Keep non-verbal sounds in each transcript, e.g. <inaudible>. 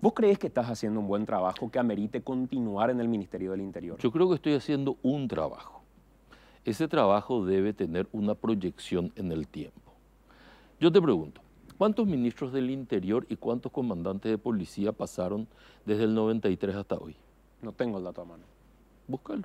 ¿Vos crees que estás haciendo un buen trabajo que amerite continuar en el Ministerio del Interior? Yo creo que estoy haciendo un trabajo. Ese trabajo debe tener una proyección en el tiempo. Yo te pregunto, ¿cuántos ministros del Interior y cuántos comandantes de policía pasaron desde el 93 hasta hoy? No tengo el dato a mano. Búscalo.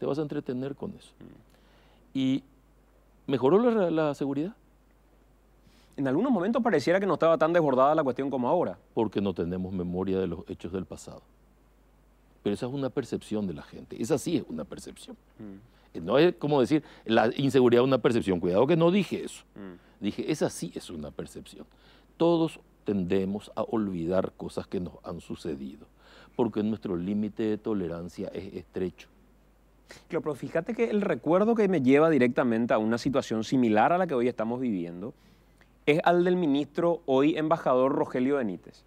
Te vas a entretener con eso. Mm. ¿Y mejoró la, la seguridad? en algunos momentos pareciera que no estaba tan desbordada la cuestión como ahora. Porque no tenemos memoria de los hechos del pasado. Pero esa es una percepción de la gente. Esa sí es una percepción. Mm. No es como decir, la inseguridad es una percepción. Cuidado que no dije eso. Mm. Dije, esa sí es una percepción. Todos tendemos a olvidar cosas que nos han sucedido, porque nuestro límite de tolerancia es estrecho. Claro, pero fíjate que el recuerdo que me lleva directamente a una situación similar a la que hoy estamos viviendo es al del ministro, hoy embajador Rogelio Benítez.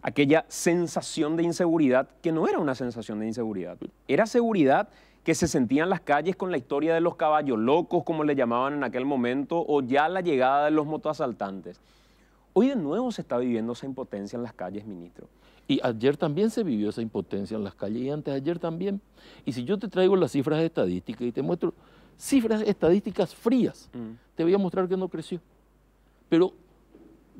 Aquella sensación de inseguridad que no era una sensación de inseguridad, era seguridad que se sentía en las calles con la historia de los caballos locos, como le llamaban en aquel momento, o ya la llegada de los motoasaltantes. Hoy de nuevo se está viviendo esa impotencia en las calles, ministro. Y ayer también se vivió esa impotencia en las calles y antes ayer también. Y si yo te traigo las cifras estadísticas y te muestro cifras estadísticas frías, mm. te voy a mostrar que no creció. Pero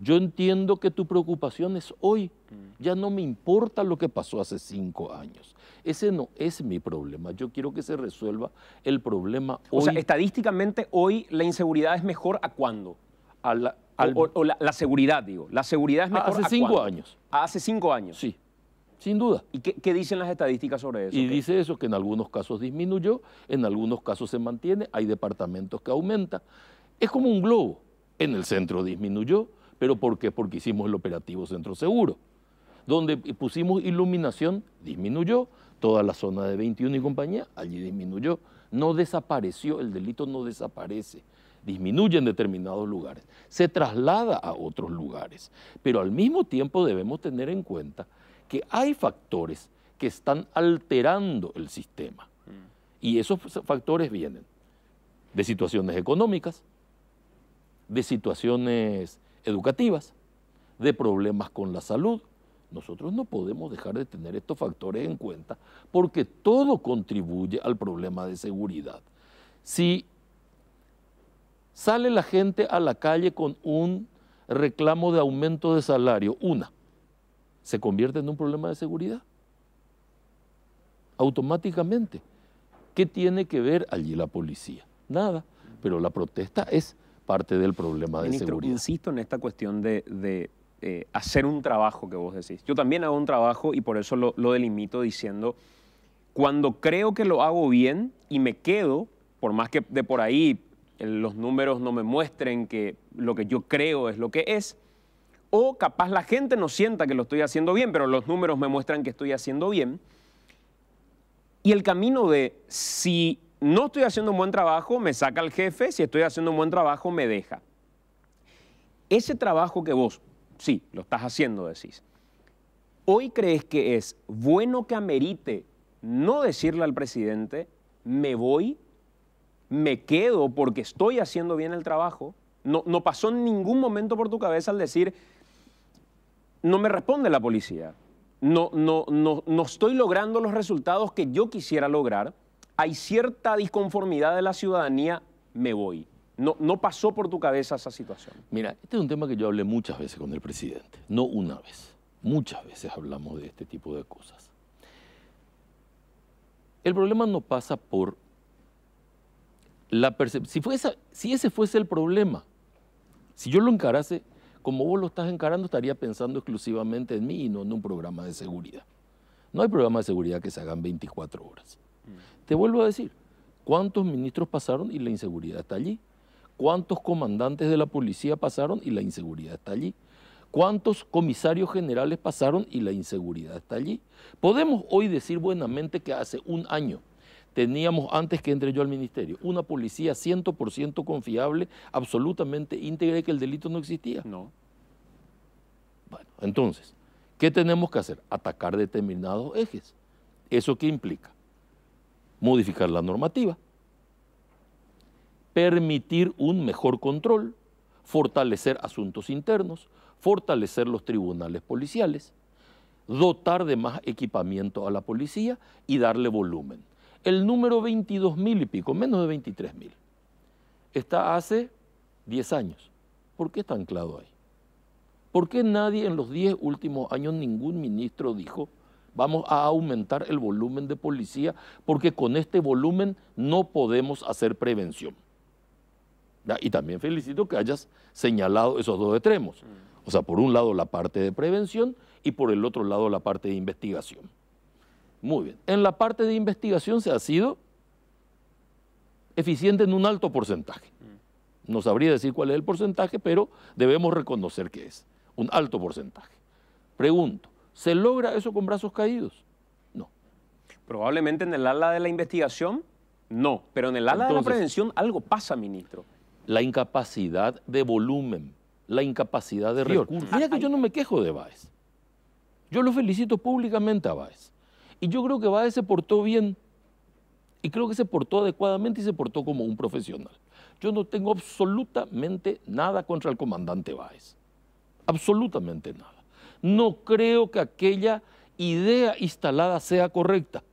yo entiendo que tu preocupación es hoy. Mm. Ya no me importa lo que pasó hace cinco años. Ese no es mi problema. Yo quiero que se resuelva el problema hoy. O sea, estadísticamente hoy la inseguridad es mejor a cuándo? A la, o, la, seguridad, digo. La seguridad es ah, mejor hace a Hace cinco años. Ah, hace cinco años. Sí. Sin duda. ¿Y qué, dicen las estadísticas sobre eso? Y dice eso, que en algunos casos disminuyó, en algunos casos se mantiene, hay departamentos que aumentan. Es como un globo. En el centro disminuyó, pero ¿por qué? Porque hicimos el operativo centro seguro. Donde pusimos iluminación, disminuyó. Toda la zona de 21 y compañía, allí disminuyó. No desapareció, el delito no desaparece. Disminuye en determinados lugares. Se traslada a otros lugares. Pero al mismo tiempo debemos tener en cuenta que hay factores que están alterando el sistema. Mm. Y esos factores vienen de situaciones económicas, de situaciones educativas, de problemas con la salud. Nosotros no podemos dejar de tener estos factores en cuenta porque todo contribuye al problema de seguridad. Si sale la gente a la calle con un reclamo de aumento de salario, una, se convierte en un problema de seguridad. Automáticamente. ¿Qué tiene que ver allí la policía? Nada. Pero la protesta es parte del problema de seguridad. Insisto en esta cuestión de, eh, hacer un trabajo que vos decís. Yo también hago un trabajo y por eso lo delimito diciendo, cuando creo que lo hago bien y me quedo, por más que de por ahí eh, los números no me muestren que lo que yo creo es lo que es, o capaz la gente no sienta que lo estoy haciendo bien, pero los números me muestran que estoy haciendo bien. Y el camino de si no estoy haciendo un buen trabajo, me saca el jefe, si estoy haciendo un buen trabajo, me deja. Ese trabajo que vos, sí, lo estás haciendo, decís, hoy crees que es bueno que amerite no decirle al presidente, me voy, me quedo porque estoy haciendo bien el trabajo. No, no pasó en ningún momento por tu cabeza al decir, no me responde la policía, no, no, no estoy logrando los resultados que yo quisiera lograr hay cierta disconformidad de la ciudadanía, me voy. No, pasó por tu cabeza esa situación. Mira, este es un tema que yo hablé muchas veces con el presidente, no una vez, muchas veces hablamos de este tipo de cosas. El problema no pasa por la percepción. Si, si ese fuese el problema, si yo lo encarase como vos lo estás encarando, estaría pensando exclusivamente en mí y no en un programa de seguridad. No hay programa de seguridad que se hagan 24 horas. Te vuelvo a decir, ¿cuántos ministros pasaron y la inseguridad está allí? ¿Cuántos comandantes de la policía pasaron y la inseguridad está allí? ¿Cuántos comisarios generales pasaron y la inseguridad está allí? Podemos hoy decir buenamente que hace un año teníamos, antes que entre yo al ministerio, una policía 100% confiable, absolutamente íntegra y que el delito no existía. No. Bueno, entonces, ¿qué tenemos que hacer? Atacar determinados ejes. ¿Eso qué implica? modificar la normativa, permitir un mejor control, fortalecer asuntos internos, fortalecer los tribunales policiales, dotar de más equipamiento a la policía y darle volumen. El número 22 mil y pico, menos de 23 mil, está hace 10 años. ¿Por qué está anclado ahí? ¿Por qué nadie en los 10 últimos años, ningún ministro dijo, vamos a aumentar el volumen de policía porque con este volumen no podemos hacer prevención. Y también felicito que hayas señalado esos dos extremos. O sea, por un lado la parte de prevención y por el otro lado la parte de investigación. Muy bien. En la parte de investigación se ha sido eficiente en un alto porcentaje. No sabría decir cuál es el porcentaje, pero debemos reconocer que es un alto porcentaje. Pregunto, ¿Se logra eso con brazos caídos? No. Probablemente en el ala de la investigación, no. Pero en el ala de la prevención algo pasa, ministro. La incapacidad de volumen, la incapacidad de recursos. Mira que yo no me quejo de Báez. Yo lo felicito públicamente a Báez. Y yo creo que Báez se portó bien. Y creo que se portó adecuadamente y se portó como un profesional. Yo no tengo absolutamente nada contra el comandante Báez. Absolutamente nada no creo que aquella idea instalada sea correcta,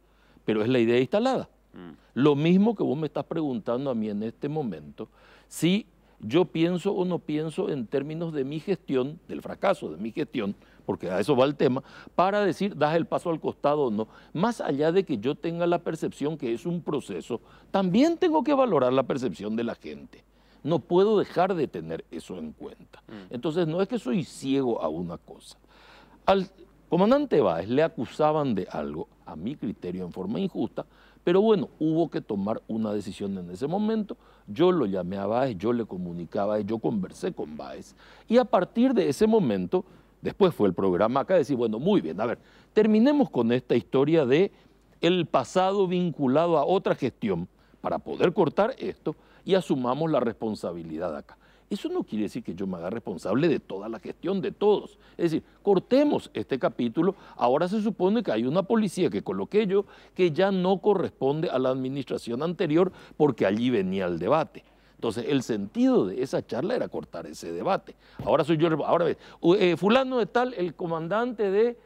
pero es la idea instalada. Mm. Lo mismo que vos me estás preguntando a mí en este momento, si yo pienso o no pienso en términos de mi gestión, del fracaso de mi gestión, porque a eso va el tema, para decir, das el paso al costado o no. Más allá de que yo tenga la percepción que es un proceso, también tengo que valorar la percepción de la gente. No puedo dejar de tener eso en cuenta. Mm. Entonces, no es que soy ciego a una cosa. Al comandante Báez le acusaban de algo, a mi criterio, en forma injusta, pero bueno, hubo que tomar una decisión en ese momento. Yo lo llamé a Báez, yo le comunicaba, yo conversé con Báez. Y a partir de ese momento, después fue el programa acá, decir, bueno, muy bien, a ver, terminemos con esta historia de el pasado vinculado a otra gestión para poder cortar esto y asumamos la responsabilidad acá. Eso no quiere decir que yo me haga responsable de toda la gestión de todos. Es decir, cortemos este capítulo. Ahora se supone que hay una policía que coloqué yo que ya no corresponde a la administración anterior porque allí venía el debate. Entonces, el sentido de esa charla era cortar ese debate. Ahora soy yo, ahora ves, eh, fulano de tal, el comandante de...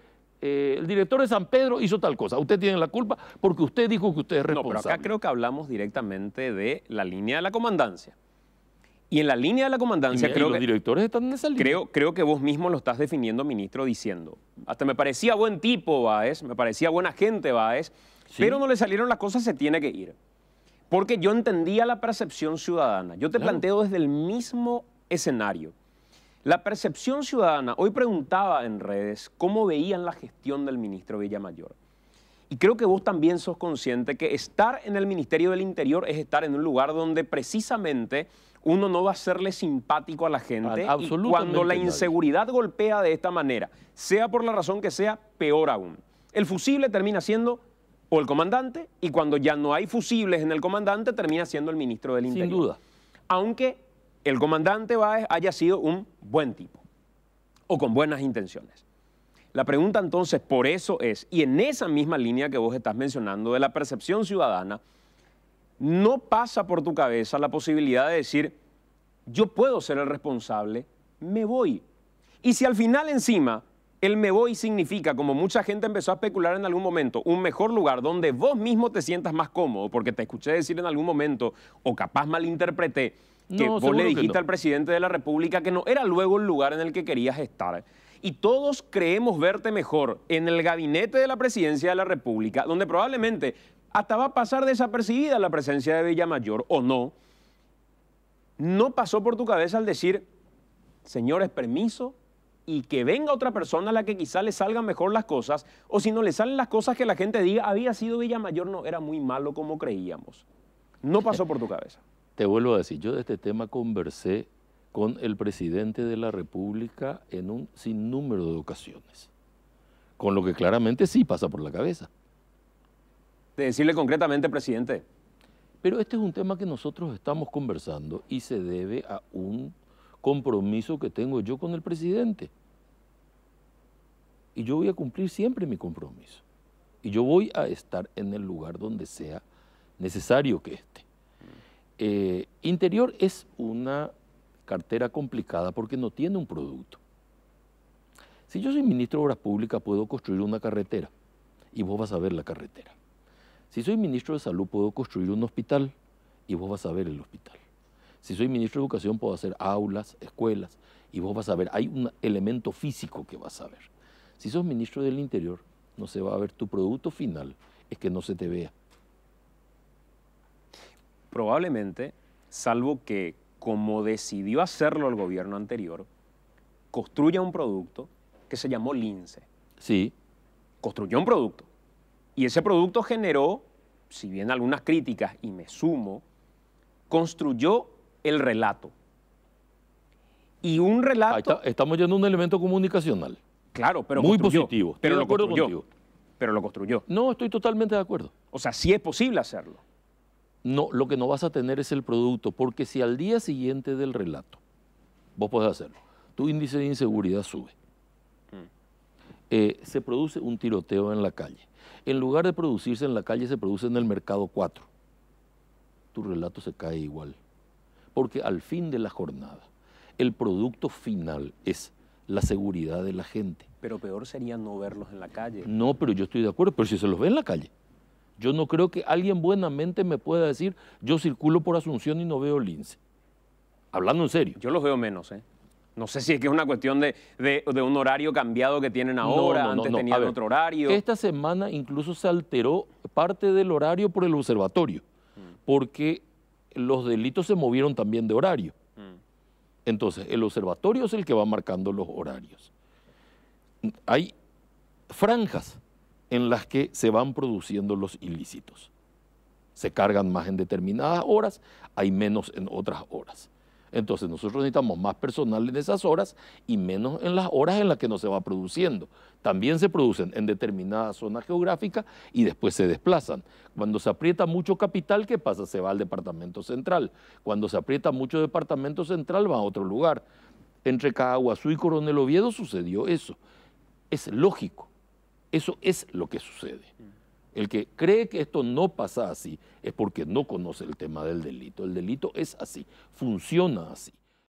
Eh, el director de San Pedro hizo tal cosa. Usted tiene la culpa porque usted dijo que usted es responsable. No, pero acá creo que hablamos directamente de la línea de la comandancia. Y en la línea de la comandancia, y creo y los directores están en esa Creo, creo que vos mismo lo estás definiendo, ministro, diciendo. Hasta me parecía buen tipo, Baez, me parecía buena gente, Baez, pero no le salieron las cosas, se tiene que ir. Porque yo entendía la percepción ciudadana. Yo te planteo desde el mismo escenario. La percepción ciudadana, hoy preguntaba en redes cómo veían la gestión del ministro Villamayor. Y creo que vos también sos consciente que estar en el Ministerio del Interior es estar en un lugar donde precisamente uno no va a serle simpático a la gente. cuando la inseguridad golpea de esta manera, sea por la razón que sea, peor aún. El fusible termina siendo o el comandante, y cuando ya no hay fusibles en el comandante, termina siendo el ministro del Interior. Sin duda. Aunque el comandante Báez haya sido un buen tipo o con buenas intenciones. La pregunta entonces por eso es, y en esa misma línea que vos estás mencionando de la percepción ciudadana, no pasa por tu cabeza la posibilidad de decir, yo puedo ser el responsable, me voy. Y si al final encima el me voy significa, como mucha gente empezó a especular en algún momento, un mejor lugar donde vos mismo te sientas más cómodo, porque te escuché decir en algún momento, o capaz malinterpreté, que vos le dijiste al presidente de la República que no era luego el lugar en el que querías estar. Y todos creemos verte mejor en el gabinete de la presidencia de la República, donde probablemente hasta va a pasar desapercibida la presencia de Villamayor o no, no pasó por tu cabeza al decir, señores, permiso, y que venga otra persona a la que quizá le salgan mejor las cosas, o si no le salen las cosas que la gente diga, había sido Villamayor, no, era muy malo como creíamos. No pasó por tu cabeza. <laughs> Te vuelvo a decir, yo de este tema conversé con el presidente de la República en un sinnúmero de ocasiones, con lo que claramente sí pasa por la cabeza de decirle concretamente, presidente. Pero este es un tema que nosotros estamos conversando y se debe a un compromiso que tengo yo con el presidente. Y yo voy a cumplir siempre mi compromiso. Y yo voy a estar en el lugar donde sea necesario que esté. Eh, interior es una cartera complicada porque no tiene un producto. Si yo soy ministro de Obras Públicas, puedo construir una carretera y vos vas a ver la carretera. Si soy ministro de salud, puedo construir un hospital y vos vas a ver el hospital. Si soy ministro de educación, puedo hacer aulas, escuelas y vos vas a ver. Hay un elemento físico que vas a ver. Si sos ministro del interior, no se va a ver tu producto final, es que no se te vea. Probablemente, salvo que como decidió hacerlo el gobierno anterior, construya un producto que se llamó Lince. Sí. Construyó un producto y ese producto generó, si bien algunas críticas, y me sumo, construyó el relato. Y un relato... estamos yendo a un elemento comunicacional. Claro, pero Muy positivo. Pero Pero lo construyó. No, estoy totalmente de acuerdo. O sea, sí es posible hacerlo. No, lo que no vas a tener es el producto, porque si al día siguiente del relato vos podés hacerlo, tu índice de inseguridad sube. Eh, se produce un tiroteo en la calle. En lugar de producirse en la calle, se produce en el mercado 4. Tu relato se cae igual. Porque al fin de la jornada, el producto final es la seguridad de la gente. Pero peor sería no verlos en la calle. No, pero yo estoy de acuerdo, pero si se los ve en la calle. Yo no creo que alguien buenamente me pueda decir, yo circulo por Asunción y no veo lince. Hablando en serio. Yo los veo menos, ¿eh? No sé si es que es una cuestión de, un horario cambiado que tienen ahora, antes tenían otro horario. Esta semana incluso se alteró parte del horario por el observatorio, mm. porque los delitos se movieron también de horario. Mm. Entonces, el observatorio es el que va marcando los horarios. Hay franjas en las que se van produciendo los ilícitos. Se cargan más en determinadas horas, hay menos en otras horas. Entonces nosotros necesitamos más personal en esas horas y menos en las horas en las que no se va produciendo. También se producen en determinadas zonas geográficas y después se desplazan. Cuando se aprieta mucho capital, ¿qué pasa? Se va al departamento central. Cuando se aprieta mucho departamento central, va a otro lugar. Entre Caguazú y Coronel Oviedo sucedió eso. Es lógico. Eso es lo que sucede. El que cree que esto no pasa así es porque no conoce el tema del delito. El delito es así, funciona así.